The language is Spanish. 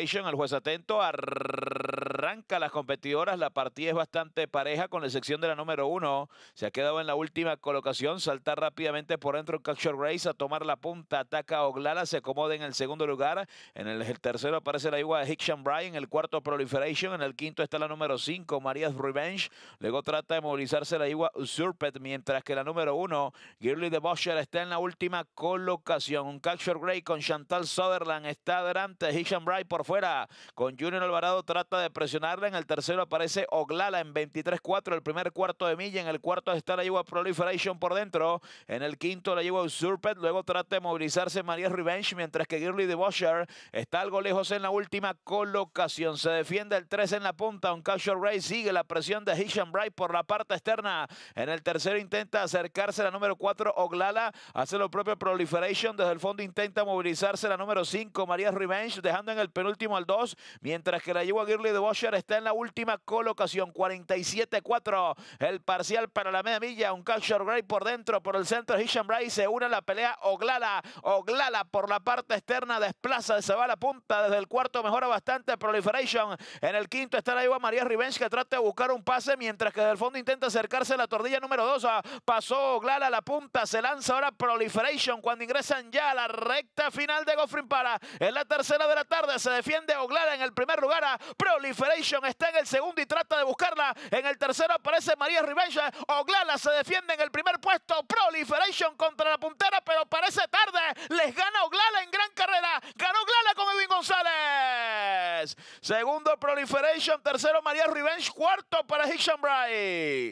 el juez atento, arranca las competidoras. La partida es bastante pareja con la sección de la número uno. Se ha quedado en la última colocación. Saltar rápidamente por dentro Capture Race a tomar la punta. Ataca Oglala, se acomoda en el segundo lugar. En el, tercero aparece la igua de Hicksham Bryan. En el cuarto, Proliferation. En el quinto está la número cinco, Marías Revenge. Luego trata de movilizarse la igua Usurped, mientras que la número uno, Girly de Boscher, está en la última colocación. Un Capture race con Chantal Sutherland está delante. Hicksham Bryan por fuera, con Junior Alvarado, trata de presionarla. En el tercero aparece Oglala en 23-4, el primer cuarto de milla. En el cuarto está la yegua Proliferation por dentro. En el quinto la lleva Usurped. Luego trata de movilizarse María Revenge, mientras que Girly de está algo lejos en la última colocación. Se defiende el 3 en la punta. Un Casual Ray sigue la presión de Hisham Bright por la parte externa. En el tercero intenta acercarse la número 4, Oglala. Hace lo propio Proliferation. Desde el fondo intenta movilizarse la número 5, María Revenge, dejando en el penúltimo último al 2, mientras que la yegua Girly de Boscher está en la última colocación, 47-4. El parcial para la media milla, un catcher Gray por dentro, por el centro Hisham Bray se une a la pelea Oglala. Oglala por la parte externa desplaza, se va a la punta, desde el cuarto mejora bastante Proliferation. En el quinto está la yegua María Revenge que trata de buscar un pase, mientras que desde el fondo intenta acercarse a la tordilla número 2. Ah, pasó Oglala a la punta, se lanza ahora Proliferation cuando ingresan ya a la recta final de Goffrin para. en la tercera de la tarde, se defiende Oglala en el primer lugar. Proliferation está en el segundo y trata de buscarla. En el tercero aparece María Revenge. Oglala se defiende en el primer puesto. Proliferation contra la puntera, pero parece tarde. Les gana Oglala en gran carrera. Ganó Oglala con Edwin González. Segundo Proliferation. Tercero María Revenge. Cuarto para Hickson Bright.